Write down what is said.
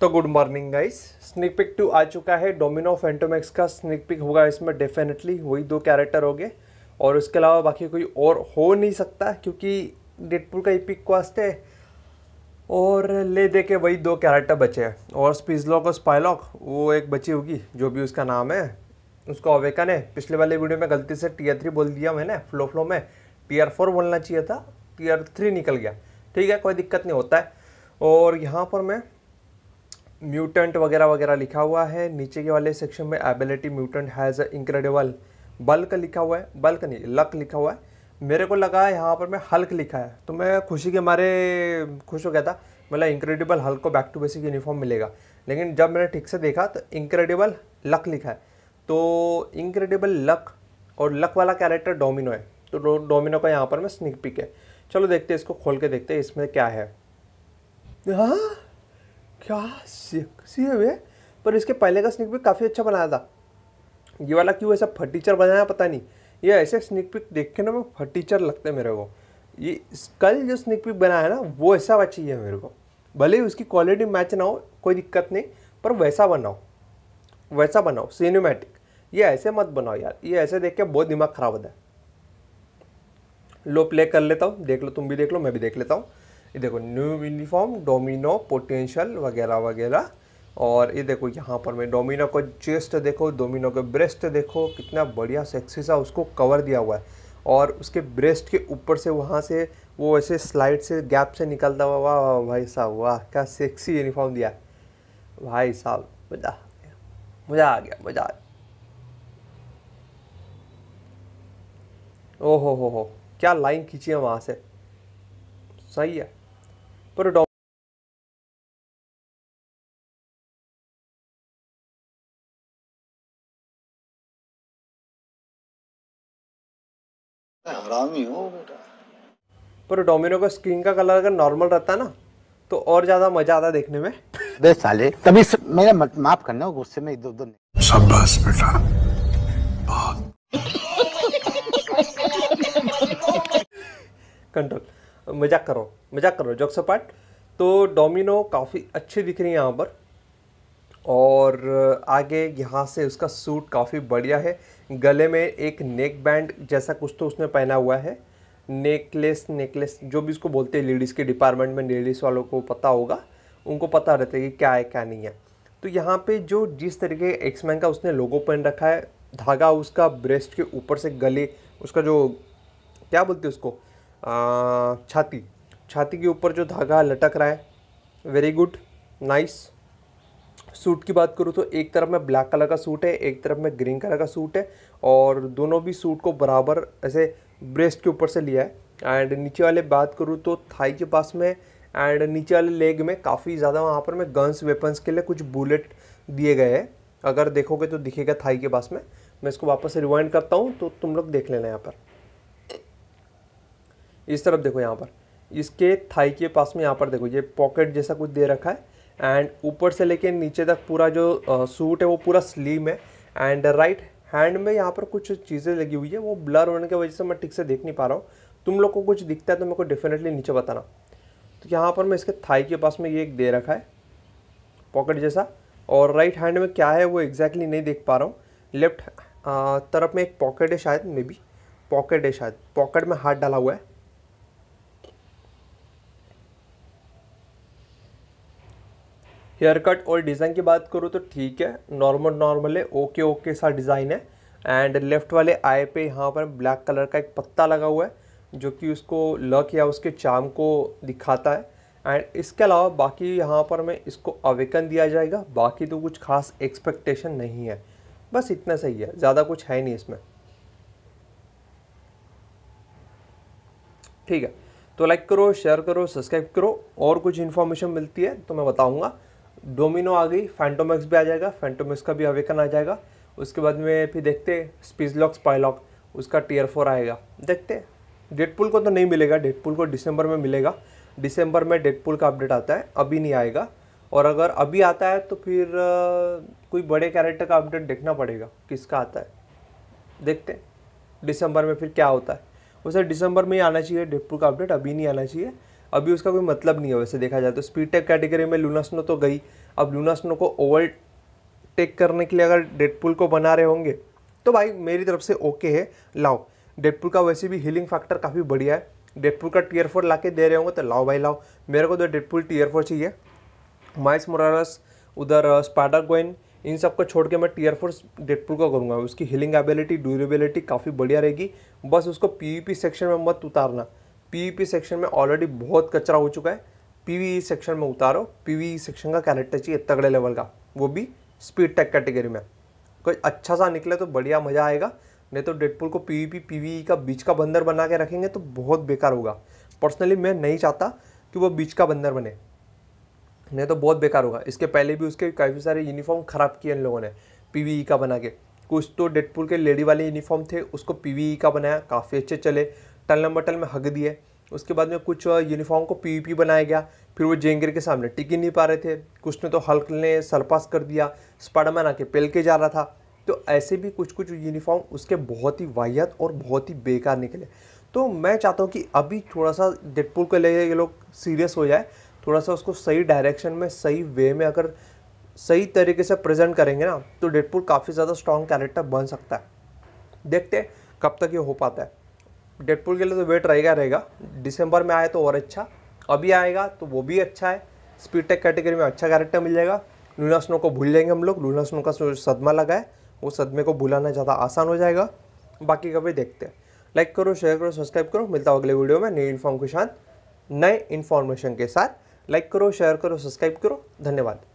तो good morning guys sneak peek two आ चुका है डोमिनो फेंटोमैक्स का स्निक पिक होगा इसमें डेफिनेटली वही दो कैरेक्टर हो गए और उसके अलावा बाकी कोई और हो नहीं सकता क्योंकि डेडपुल का ही पिक कॉस्ट है और ले दे के वही दो कैरेक्टर बचे हैं और स्पीजलॉक और स्पाइलॉक वो एक बची होगी जो भी उसका नाम है उसका अवेकन है पिछले वाले वीडियो में गलती से टीयर थ्री बोल दिया मैंने फ्लो फ्लो में टीयर फोर बोलना चाहिए था टीयर थ्री निकल गया ठीक है कोई दिक्कत नहीं होता है और यहाँ पर मैं म्यूटेंट वगैरह वगैरह लिखा हुआ है नीचे के वाले सेक्शन में ability mutant has incredible bulk लिखा हुआ है बल्क नहीं लक लिखा हुआ है मेरे को लगा यहाँ पर मैं हल्क लिखा है तो मैं खुशी के मारे खुश हो गया था मतलब इंक्रेडिबल हल्क को बैक टू बेसिक यूनिफॉर्म मिलेगा लेकिन जब मैंने ठीक से देखा तो इंक्रेडिबल लक लिखा है तो इंक्रेडिबल लक और लक वाला कैरेक्टर डोमिनो है तो डोमिनो का यहाँ पर मैं स्निक पिक है चलो देखते हैं इसको खोल के देखते हैं इसमें क्या है हाँ क्या सी है वे पर इसके पहले का स्निक पिक काफ़ी अच्छा बनाया था ये वाला क्यों ऐसा फर्टीचर बनाया पता नहीं ये ऐसे स्निक पिक देख के ना मैं फर्टीचर लगते हैं मेरे को ये कल जो स्निक पिक बनाया ना वो ऐसा चाहिए मेरे को भले ही उसकी क्वालिटी मैच ना हो कोई दिक्कत नहीं पर वैसा बनाओ वैसा बनाओ सिनेमेटिक ये ऐसे मत बनाओ यार ये ऐसे देख के बहुत दिमाग खराब होता है लो प्ले कर लेता हूँ देख लो तुम भी देख लो मैं भी देख लेता हूँ ये देखो न्यू यूनिफॉर्म डोमिनो पोटेंशियल वगैरह वगैरह और ये देखो यहाँ पर मैं डोमिनो को चेस्ट देखो डोमिनो के ब्रेस्ट देखो कितना बढ़िया सेक्सी सा उसको कवर दिया हुआ है और उसके ब्रेस्ट के ऊपर से वहाँ से वो ऐसे स्लाइड से गैप से निकलता हुआ वाह वाह भाई साहब वाह क्या सेक्सी यूनिफॉर्म दिया भाई साहब मज़ा आ गया मज़ा आ गया मज़ा आ गया ओहो हो हो क्या लाइन खींची है वहाँ से सही है पर पर डोमिनो का स्क्रीन का कलर अगर नॉर्मल रहता ना तो और ज्यादा मजा आता देखने में बे साले तभी मेरे माफ करना गुस्से में इधर उधर शाबाश बेटा कंट्रोल मजाक कर रहा हूँ मजाक कर रहा हूँ जोक्स पार्ट तो डोमिनो काफ़ी अच्छी दिख रही है यहाँ पर और आगे यहाँ से उसका सूट काफ़ी बढ़िया है गले में एक नेक बैंड जैसा कुछ तो उसने पहना हुआ है नेकलेस नेकलेस जो भी इसको बोलते हैं लेडीज़ के डिपार्टमेंट में लेडीज़ वालों को पता होगा उनको पता रहता है कि क्या है क्या नहीं है तो यहाँ पे जो जिस तरीके एक्समैन का उसने लोगो पहन रखा है धागा उसका ब्रेस्ट के ऊपर से गले उसका जो क्या बोलते हैं उसको छाती छाती के ऊपर जो धागा लटक रहा है वेरी गुड नाइस सूट की बात करूँ तो एक तरफ में ब्लैक कलर का सूट है एक तरफ में ग्रीन कलर का सूट है और दोनों भी सूट को बराबर ऐसे ब्रेस्ट के ऊपर से लिया है एंड नीचे वाले बात करूँ तो थाई के पास में एंड नीचे वाले लेग में काफ़ी ज़्यादा वहाँ पर मैं गन्स वेपन्स के लिए कुछ बुलेट दिए गए हैं अगर देखोगे तो दिखेगा थाई के पास में मैं इसको वापस रिवाइंड करता हूँ तो तुम लोग देख लेना यहाँ पर इस तरफ देखो यहाँ पर इसके थाई के पास में यहाँ पर देखो ये पॉकेट जैसा कुछ दे रखा है एंड ऊपर से लेके नीचे तक पूरा जो सूट है वो पूरा स्लीम है एंड राइट हैंड में यहाँ पर कुछ चीज़ें लगी हुई है वो ब्लर होने की वजह से मैं ठीक से देख नहीं पा रहा हूँ तुम लोग को कुछ दिखता है तो मेरे को डेफिनेटली नीचे बताना तो यहाँ पर मैं इसके थाई के पास में ये एक दे रखा है पॉकेट जैसा और राइट हैंड में क्या है वो एग्जैक्टली नहीं देख पा रहा हूँ लेफ्ट तरफ में एक पॉकेट है शायद मे बी पॉकेट है शायद पॉकेट में हाथ डाला हुआ है हेयर कट और डिज़ाइन की बात करूँ तो ठीक है नॉर्मल नॉर्मल है ओके ओके सा डिज़ाइन है एंड लेफ्ट वाले आई पे यहाँ पर ब्लैक कलर का एक पत्ता लगा हुआ है जो कि उसको लक या उसके चाम को दिखाता है एंड इसके अलावा बाकी यहाँ पर मैं इसको अवेकन दिया जाएगा बाकी तो कुछ खास एक्सपेक्टेशन नहीं है बस इतना सही है ज़्यादा कुछ है नहीं इसमें ठीक है तो लाइक करो शेयर करो सब्सक्राइब करो और कुछ इन्फॉर्मेशन मिलती है तो मैं बताऊँगा डोमिनो आ गई फैंटोमैक्स भी आ जाएगा फैंटोमैक्स का भी अवेकन आ जाएगा उसके बाद में फिर देखते स्पीजलॉक स्पाइलॉक उसका टीयर फोर आएगा देखते डेडपुल को तो नहीं मिलेगा डेडपुल को दिसंबर में मिलेगा दिसंबर में डेडपुल का अपडेट आता है अभी नहीं आएगा और अगर अभी आता है तो फिर आ, कोई बड़े कैरेक्टर का अपडेट देखना पड़ेगा किसका आता है देखते हैं दिसंबर में फिर क्या होता है वैसे दिसंबर में ही आना चाहिए डेडपुल का अपडेट अभी नहीं आना चाहिए अभी उसका कोई मतलब नहीं है वैसे देखा जाए तो स्पीड टेक कैटेगरी में लूनास्नो तो गई अब लूनास्नो को ओवर टेक करने के लिए अगर डेडपुल को बना रहे होंगे तो भाई मेरी तरफ से ओके है लाओ डेडपुल का वैसे भी हीलिंग फैक्टर काफ़ी बढ़िया है डेडपुल का टीयर फोर ला दे रहे होंगे तो लाओ भाई लाओ मेरे को तो डेडपुल टीयर फोर चाहिए माइस मोरारस उधर स्पाडा uh, गोइन इन सब को छोड़ के मैं टीयर फोर डेडपुल का करूँगा उसकी हीलिंग एबिलिटी ड्यूरेबिलिटी काफ़ी बढ़िया रहेगी बस उसको पी सेक्शन में मत उतारना पीवीपी सेक्शन में ऑलरेडी बहुत कचरा हो चुका है पीवी सेक्शन में उतारो पीवी सेक्शन का कैरेक्टर चाहिए तगड़े लेवल का वो भी स्पीड टेक कैटेगरी में कोई अच्छा सा निकले तो बढ़िया मज़ा आएगा नहीं तो डेडपुल को पीवीपी पीवी का बीच का बंदर बना के रखेंगे तो बहुत बेकार होगा पर्सनली मैं नहीं चाहता कि वो बीच का बंदर बने नहीं तो बहुत बेकार होगा इसके पहले भी उसके काफ़ी सारे यूनिफॉर्म ख़राब किए इन लोगों ने पी का बना के कुछ तो डेडपुल के लेडी वाले यूनिफॉर्म थे उसको पी का बनाया काफ़ी अच्छे चले टल नंबर टल में हक दिए उसके बाद में कुछ यूनिफॉर्म को पी बनाया गया फिर वो जेंगर के सामने टिक ही नहीं पा रहे थे कुछ ने तो हल्क ने सरपास कर दिया स्पाडामैन आके पेल के जा रहा था तो ऐसे भी कुछ कुछ यूनिफॉर्म उसके बहुत ही वाहियत और बहुत ही बेकार निकले तो मैं चाहता हूँ कि अभी थोड़ा सा डेडपुल को लेकर ये लोग सीरियस हो जाए थोड़ा सा उसको सही डायरेक्शन में सही वे में अगर सही तरीके से प्रेजेंट करेंगे ना तो डेडपुल काफ़ी ज़्यादा स्ट्रॉन्ग कैरेक्टर बन सकता है देखते कब तक ये हो पाता है डेडपुल के लिए तो वेट रहेगा रहेगा दिसंबर में आए तो और अच्छा अभी आएगा तो वो भी अच्छा है स्पीड टेक कैटेगरी में अच्छा कैरेक्टर मिल जाएगा लूना स्नो को भूल जाएंगे हम लोग लूना स्नो का सदमा लगा है वो सदमे को भुलाना ज़्यादा आसान हो जाएगा बाकी कभी देखते हैं लाइक करो शेयर करो सब्सक्राइब करो मिलता हूँ अगले वीडियो में नई इन्फॉर्म के साथ नए इन्फॉर्मेशन के साथ लाइक करो शेयर करो सब्सक्राइब करो धन्यवाद